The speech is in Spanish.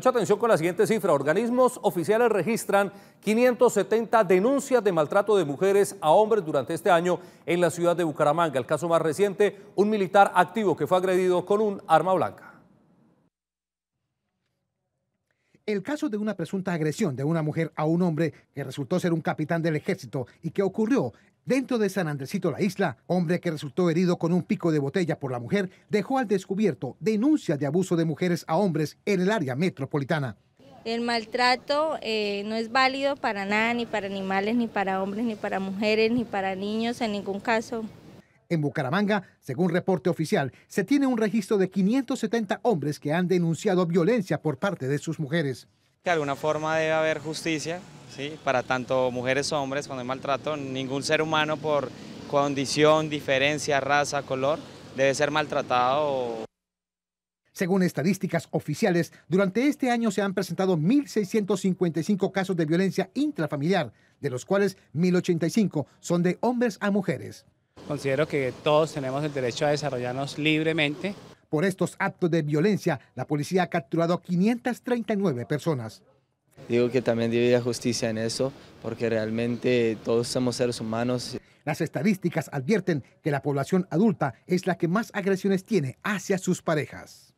Mucha atención con la siguiente cifra. Organismos oficiales registran 570 denuncias de maltrato de mujeres a hombres durante este año en la ciudad de Bucaramanga. El caso más reciente, un militar activo que fue agredido con un arma blanca. El caso de una presunta agresión de una mujer a un hombre que resultó ser un capitán del ejército y que ocurrió Dentro de San Andresito la Isla, hombre que resultó herido con un pico de botella por la mujer dejó al descubierto denuncias de abuso de mujeres a hombres en el área metropolitana. El maltrato eh, no es válido para nada, ni para animales, ni para hombres, ni para mujeres, ni para niños en ningún caso. En Bucaramanga, según reporte oficial, se tiene un registro de 570 hombres que han denunciado violencia por parte de sus mujeres. De alguna forma debe haber justicia ¿sí? para tanto mujeres o hombres cuando hay maltrato. Ningún ser humano por condición, diferencia, raza, color debe ser maltratado. Según estadísticas oficiales, durante este año se han presentado 1.655 casos de violencia intrafamiliar, de los cuales 1.085 son de hombres a mujeres. Considero que todos tenemos el derecho a desarrollarnos libremente. Por estos actos de violencia, la policía ha capturado 539 personas. Digo que también debe justicia en eso, porque realmente todos somos seres humanos. Las estadísticas advierten que la población adulta es la que más agresiones tiene hacia sus parejas.